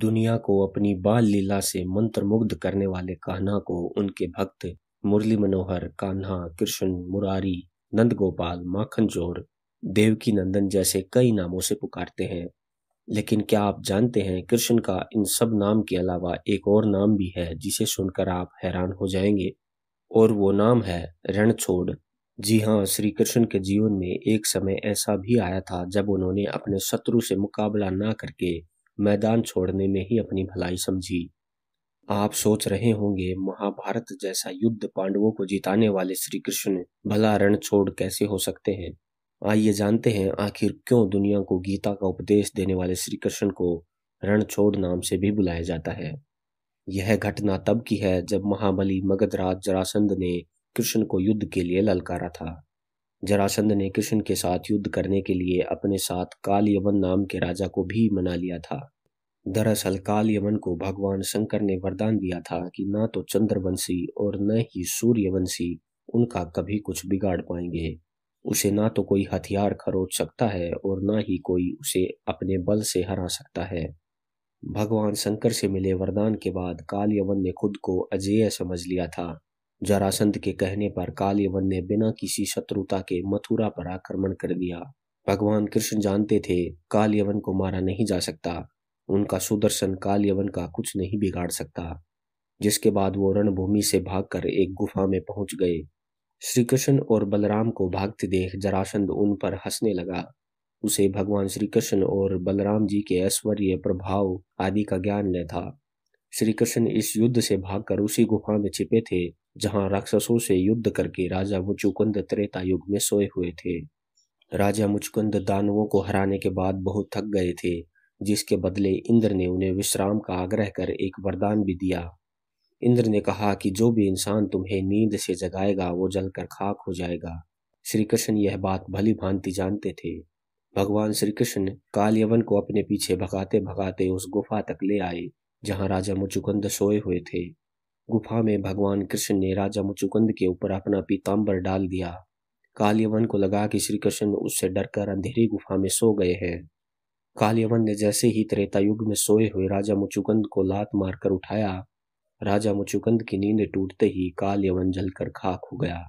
दुनिया को अपनी बाल लीला से मंत्रमुग्ध करने वाले कान्हा को उनके भक्त मुरली मनोहर कान्हा कृष्ण मुरारी नंद गोपाल माखन जोर देवकी नंदन जैसे कई नामों से पुकारते हैं लेकिन क्या आप जानते हैं कृष्ण का इन सब नाम के अलावा एक और नाम भी है जिसे सुनकर आप हैरान हो जाएंगे और वो नाम है रणछोड़ जी हाँ श्री कृष्ण के जीवन में एक समय ऐसा भी आया था जब उन्होंने अपने शत्रु से मुकाबला ना करके मैदान छोड़ने में ही अपनी भलाई समझी आप सोच रहे होंगे महाभारत जैसा युद्ध पांडवों को जिताने वाले श्री कृष्ण भला रण छोड़ कैसे हो सकते हैं आइए जानते हैं आखिर क्यों दुनिया को गीता का उपदेश देने वाले श्री कृष्ण को रण छोड़ नाम से भी बुलाया जाता है यह घटना तब की है जब महाबली मगधराज जरासंध ने कृष्ण को युद्ध के लिए ललकारा था जरासंध ने कृष्ण के साथ युद्ध करने के लिए अपने साथ काल यमन नाम के राजा को भी मना लिया था दरअसल काल यमन को भगवान शंकर ने वरदान दिया था कि ना तो चंद्रवंशी और न ही सूर्यवंशी उनका कभी कुछ बिगाड़ पाएंगे उसे ना तो कोई हथियार खरोच सकता है और ना ही कोई उसे अपने बल से हरा सकता है भगवान शंकर से मिले वरदान के बाद काल यवन ने खुद को अजेय समझ लिया था जरासंध के कहने पर कालीवन ने बिना किसी शत्रुता के मथुरा पर आक्रमण कर दिया भगवान कृष्ण जानते थे कालीवन को मारा नहीं जा सकता उनका सुदर्शन कालीवन का कुछ नहीं बिगाड़ सकता जिसके बाद वो रणभूमि से भागकर एक गुफा में पहुंच गए श्री कृष्ण और बलराम को भागते देख जरासंध उन पर हंसने लगा उसे भगवान श्री कृष्ण और बलराम जी के ऐश्वर्य प्रभाव आदि का ज्ञान न था श्री कृष्ण इस युद्ध से भागकर उसी गुफा में छिपे थे जहां राक्षसों से युद्ध करके राजा मुचुकुंद त्रेता युग में सोए हुए थे राजा मुचुकुंद दानवों को हराने के बाद बहुत थक गए थे जिसके बदले इंद्र ने उन्हें विश्राम का आग्रह कर एक वरदान भी दिया इंद्र ने कहा कि जो भी इंसान तुम्हें नींद से जगाएगा वो जलकर खाक हो जाएगा श्री कृष्ण यह बात भली भांति जानते थे भगवान श्री कृष्ण कालयवन को अपने पीछे भगाते भगाते उस गुफा तक ले आए जहां राजा मुचुकंद सोए हुए थे गुफा में भगवान कृष्ण ने राजा मुचुकंद के ऊपर अपना पीताम्बर डाल दिया काल्यवन को लगा कि श्री कृष्ण उससे डरकर अंधेरी गुफा में सो गए हैं काल्यवन ने जैसे ही त्रेता युग में सोए हुए राजा मुचुकंद को लात मारकर उठाया राजा मुचुकंद की नींद टूटते ही काल्यवन जलकर खाक हो गया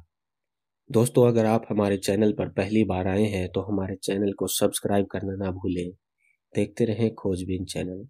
दोस्तों अगर आप हमारे चैनल पर पहली बार आए हैं तो हमारे चैनल को सब्सक्राइब करना ना भूलें देखते रहें खोजबीन चैनल